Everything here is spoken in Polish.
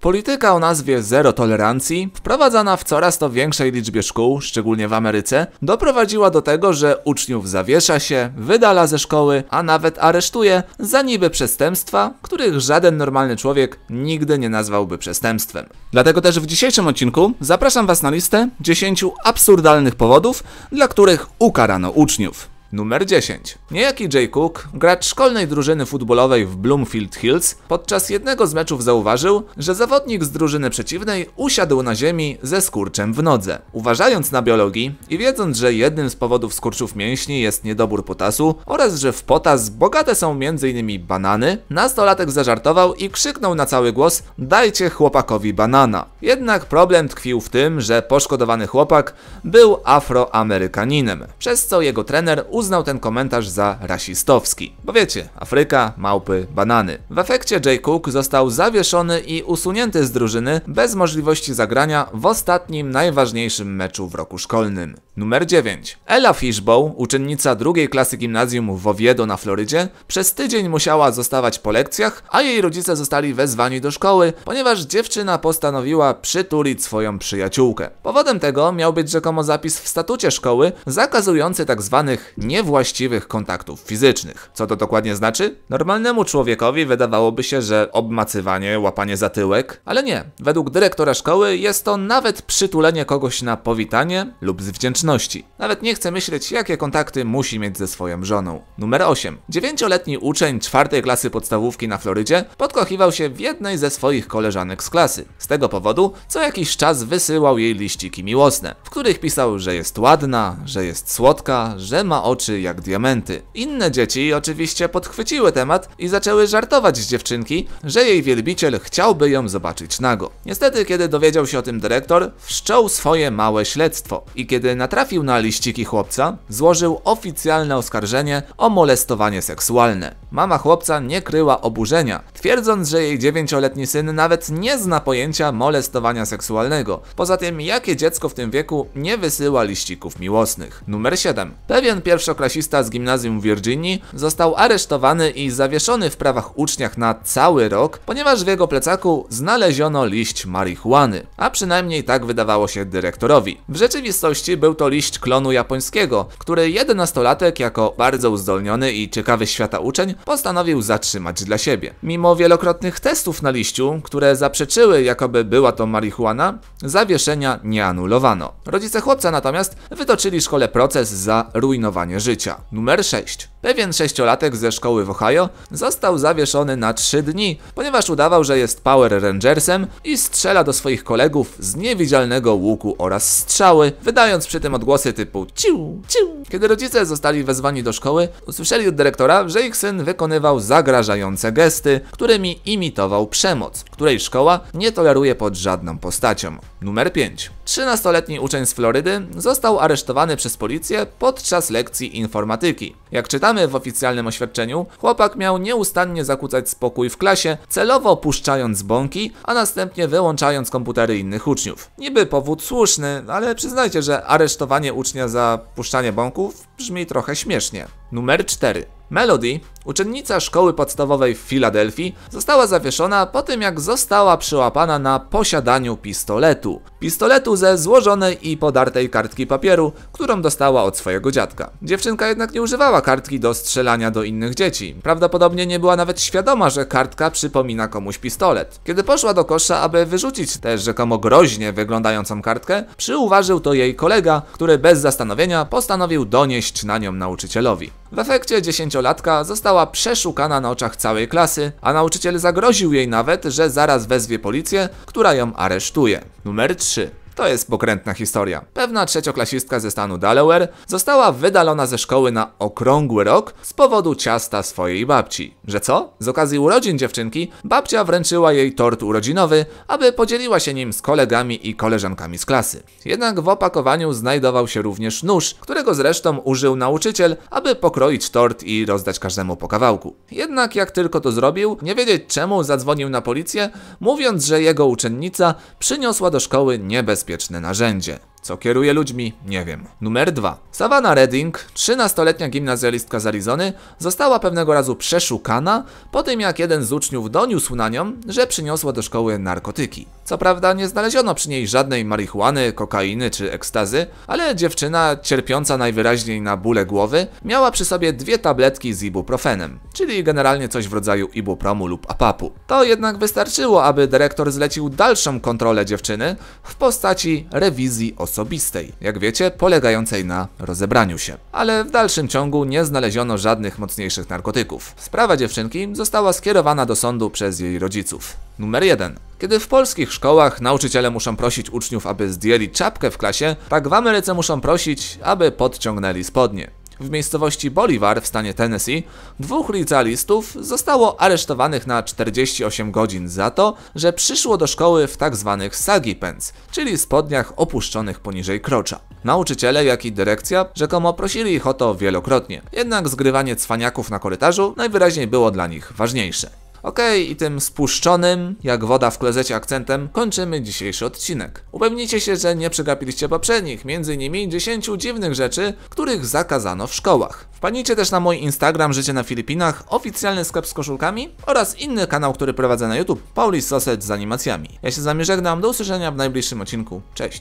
Polityka o nazwie zero tolerancji, wprowadzana w coraz to większej liczbie szkół, szczególnie w Ameryce, doprowadziła do tego, że uczniów zawiesza się, wydala ze szkoły, a nawet aresztuje za niby przestępstwa, których żaden normalny człowiek nigdy nie nazwałby przestępstwem. Dlatego też w dzisiejszym odcinku zapraszam Was na listę 10 absurdalnych powodów, dla których ukarano uczniów. Numer 10. Niejaki Jay Cook, gracz szkolnej drużyny futbolowej w Bloomfield Hills, podczas jednego z meczów zauważył, że zawodnik z drużyny przeciwnej usiadł na ziemi ze skurczem w nodze. Uważając na biologii i wiedząc, że jednym z powodów skurczów mięśni jest niedobór potasu oraz że w potas bogate są m.in. banany, nastolatek zażartował i krzyknął na cały głos dajcie chłopakowi banana. Jednak problem tkwił w tym, że poszkodowany chłopak był afroamerykaninem, przez co jego trener uznał ten komentarz za rasistowski. Bo wiecie, Afryka, małpy, banany. W efekcie Jay Cook został zawieszony i usunięty z drużyny bez możliwości zagrania w ostatnim najważniejszym meczu w roku szkolnym. Numer 9. Ella Fishbowl, uczennica drugiej klasy gimnazjum w Oviedo na Florydzie, przez tydzień musiała zostawać po lekcjach, a jej rodzice zostali wezwani do szkoły, ponieważ dziewczyna postanowiła przytulić swoją przyjaciółkę. Powodem tego miał być rzekomo zapis w statucie szkoły zakazujący tzw. Tak niewłaściwych kontaktów fizycznych. Co to dokładnie znaczy? Normalnemu człowiekowi wydawałoby się, że obmacywanie, łapanie za tyłek, ale nie. Według dyrektora szkoły jest to nawet przytulenie kogoś na powitanie lub z wdzięczności. Nawet nie chcę myśleć, jakie kontakty musi mieć ze swoją żoną. Numer 8. Dziewięcioletni uczeń czwartej klasy podstawówki na Florydzie podkochiwał się w jednej ze swoich koleżanek z klasy. Z tego powodu co jakiś czas wysyłał jej liściki miłosne, w których pisał, że jest ładna, że jest słodka, że ma oczy oczy jak diamenty. Inne dzieci oczywiście podchwyciły temat i zaczęły żartować z dziewczynki, że jej wielbiciel chciałby ją zobaczyć nago. Niestety, kiedy dowiedział się o tym dyrektor, wszczął swoje małe śledztwo i kiedy natrafił na liściki chłopca, złożył oficjalne oskarżenie o molestowanie seksualne. Mama chłopca nie kryła oburzenia, twierdząc, że jej dziewięcioletni syn nawet nie zna pojęcia molestowania seksualnego. Poza tym, jakie dziecko w tym wieku nie wysyła liścików miłosnych? Numer 7. Pewien pierwszy pierwszoklasista z gimnazjum w Virginii został aresztowany i zawieszony w prawach uczniach na cały rok, ponieważ w jego plecaku znaleziono liść marihuany. A przynajmniej tak wydawało się dyrektorowi. W rzeczywistości był to liść klonu japońskiego, który jedenastolatek jako bardzo uzdolniony i ciekawy świata uczeń postanowił zatrzymać dla siebie. Mimo wielokrotnych testów na liściu, które zaprzeczyły jakoby była to marihuana, zawieszenia nie anulowano. Rodzice chłopca natomiast wytoczyli szkole proces za rujnowanie życia. Numer 6. Pewien sześciolatek ze szkoły w Ohio został zawieszony na trzy dni, ponieważ udawał, że jest Power Rangersem i strzela do swoich kolegów z niewidzialnego łuku oraz strzały, wydając przy tym odgłosy typu ciu, ciu. Kiedy rodzice zostali wezwani do szkoły, usłyszeli od dyrektora, że ich syn wykonywał zagrażające gesty, którymi imitował przemoc, której szkoła nie toleruje pod żadną postacią. Numer 5. 13-letni uczeń z Florydy został aresztowany przez policję podczas lekcji informatyki. Jak czytamy, czytamy w oficjalnym oświadczeniu, chłopak miał nieustannie zakłócać spokój w klasie, celowo puszczając bąki, a następnie wyłączając komputery innych uczniów. Niby powód słuszny, ale przyznajcie, że aresztowanie ucznia za puszczanie bąków brzmi trochę śmiesznie. Numer 4. Melody Uczennica szkoły podstawowej w Filadelfii została zawieszona po tym jak została przyłapana na posiadaniu pistoletu. Pistoletu ze złożonej i podartej kartki papieru, którą dostała od swojego dziadka. Dziewczynka jednak nie używała kartki do strzelania do innych dzieci. Prawdopodobnie nie była nawet świadoma, że kartka przypomina komuś pistolet. Kiedy poszła do kosza, aby wyrzucić tę rzekomo groźnie wyglądającą kartkę, przyuważył to jej kolega, który bez zastanowienia postanowił donieść na nią nauczycielowi. W efekcie dziesięciolatka została została przeszukana na oczach całej klasy, a nauczyciel zagroził jej nawet, że zaraz wezwie policję, która ją aresztuje. Numer 3. To jest pokrętna historia. Pewna trzecioklasistka ze stanu Delaware została wydalona ze szkoły na okrągły rok z powodu ciasta swojej babci. Że co? Z okazji urodzin dziewczynki babcia wręczyła jej tort urodzinowy, aby podzieliła się nim z kolegami i koleżankami z klasy. Jednak w opakowaniu znajdował się również nóż, którego zresztą użył nauczyciel, aby pokroić tort i rozdać każdemu po kawałku. Jednak jak tylko to zrobił, nie wiedzieć czemu zadzwonił na policję, mówiąc, że jego uczennica przyniosła do szkoły niebezpieczeństwo bezpieczne narzędzie. Co kieruje ludźmi? Nie wiem. Numer 2. Savannah Redding, 13-letnia gimnazjalistka z Arizony, została pewnego razu przeszukana po tym, jak jeden z uczniów doniósł na nią, że przyniosła do szkoły narkotyki. Co prawda nie znaleziono przy niej żadnej marihuany, kokainy czy ekstazy, ale dziewczyna, cierpiąca najwyraźniej na bóle głowy, miała przy sobie dwie tabletki z ibuprofenem, czyli generalnie coś w rodzaju ibupromu lub apapu. To jednak wystarczyło, aby dyrektor zlecił dalszą kontrolę dziewczyny w postaci rewizji osób osobistej, jak wiecie, polegającej na rozebraniu się. Ale w dalszym ciągu nie znaleziono żadnych mocniejszych narkotyków. Sprawa dziewczynki została skierowana do sądu przez jej rodziców. Numer 1. Kiedy w polskich szkołach nauczyciele muszą prosić uczniów, aby zdjęli czapkę w klasie, tak w Ameryce muszą prosić, aby podciągnęli spodnie w miejscowości Bolivar w stanie Tennessee dwóch licealistów zostało aresztowanych na 48 godzin za to, że przyszło do szkoły w tak zwanych sagi pants, czyli spodniach opuszczonych poniżej krocza. Nauczyciele, jak i dyrekcja rzekomo prosili ich o to wielokrotnie, jednak zgrywanie cwaniaków na korytarzu najwyraźniej było dla nich ważniejsze. Okej, okay, i tym spuszczonym, jak woda w klezecie akcentem, kończymy dzisiejszy odcinek. Upewnijcie się, że nie przegapiliście poprzednich, m.in. 10 dziwnych rzeczy, których zakazano w szkołach. Wpadnijcie też na mój Instagram Życie na Filipinach, oficjalny sklep z koszulkami oraz inny kanał, który prowadzę na YouTube, Pauli Sausage z animacjami. Ja się z wami żegnam, do usłyszenia w najbliższym odcinku. Cześć!